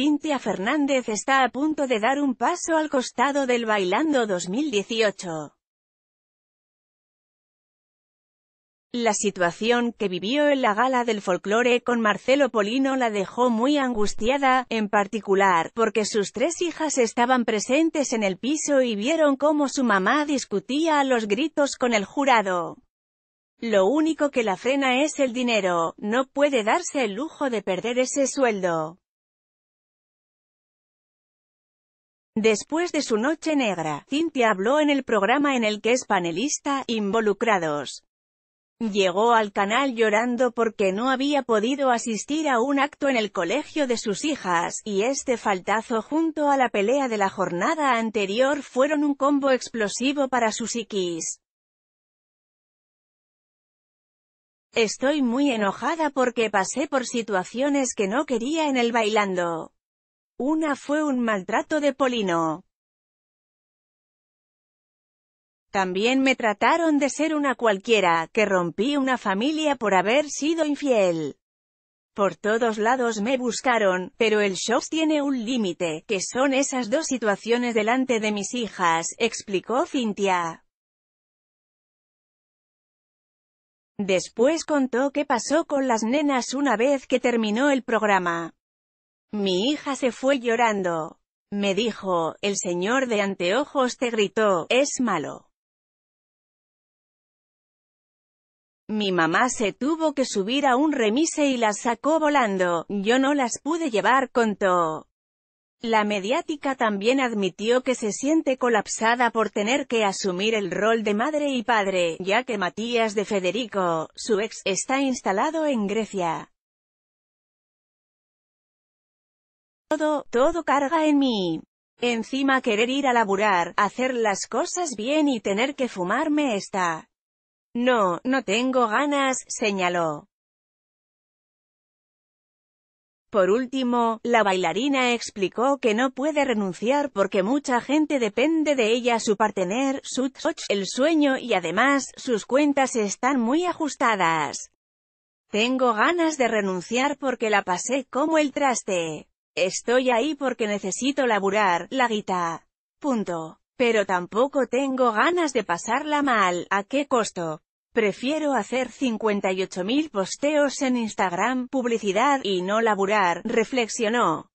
Cintia Fernández está a punto de dar un paso al costado del Bailando 2018. La situación que vivió en la gala del folclore con Marcelo Polino la dejó muy angustiada, en particular, porque sus tres hijas estaban presentes en el piso y vieron cómo su mamá discutía a los gritos con el jurado. Lo único que la frena es el dinero, no puede darse el lujo de perder ese sueldo. Después de su noche negra, Cintia habló en el programa en el que es panelista, Involucrados. Llegó al canal llorando porque no había podido asistir a un acto en el colegio de sus hijas, y este faltazo junto a la pelea de la jornada anterior fueron un combo explosivo para su psiquis. Estoy muy enojada porque pasé por situaciones que no quería en el bailando. Una fue un maltrato de Polino. También me trataron de ser una cualquiera, que rompí una familia por haber sido infiel. Por todos lados me buscaron, pero el show tiene un límite, que son esas dos situaciones delante de mis hijas, explicó Cintia. Después contó qué pasó con las nenas una vez que terminó el programa. Mi hija se fue llorando. Me dijo, el señor de anteojos te gritó, es malo. Mi mamá se tuvo que subir a un remise y las sacó volando, yo no las pude llevar, contó. La mediática también admitió que se siente colapsada por tener que asumir el rol de madre y padre, ya que Matías de Federico, su ex, está instalado en Grecia. Todo, todo carga en mí. Encima querer ir a laburar, hacer las cosas bien y tener que fumarme está. No, no tengo ganas, señaló. Por último, la bailarina explicó que no puede renunciar porque mucha gente depende de ella su partener, su el sueño y además, sus cuentas están muy ajustadas. Tengo ganas de renunciar porque la pasé como el traste. Estoy ahí porque necesito laburar, la guita. Punto. Pero tampoco tengo ganas de pasarla mal, ¿a qué costo? Prefiero hacer 58.000 posteos en Instagram, publicidad, y no laburar, reflexionó.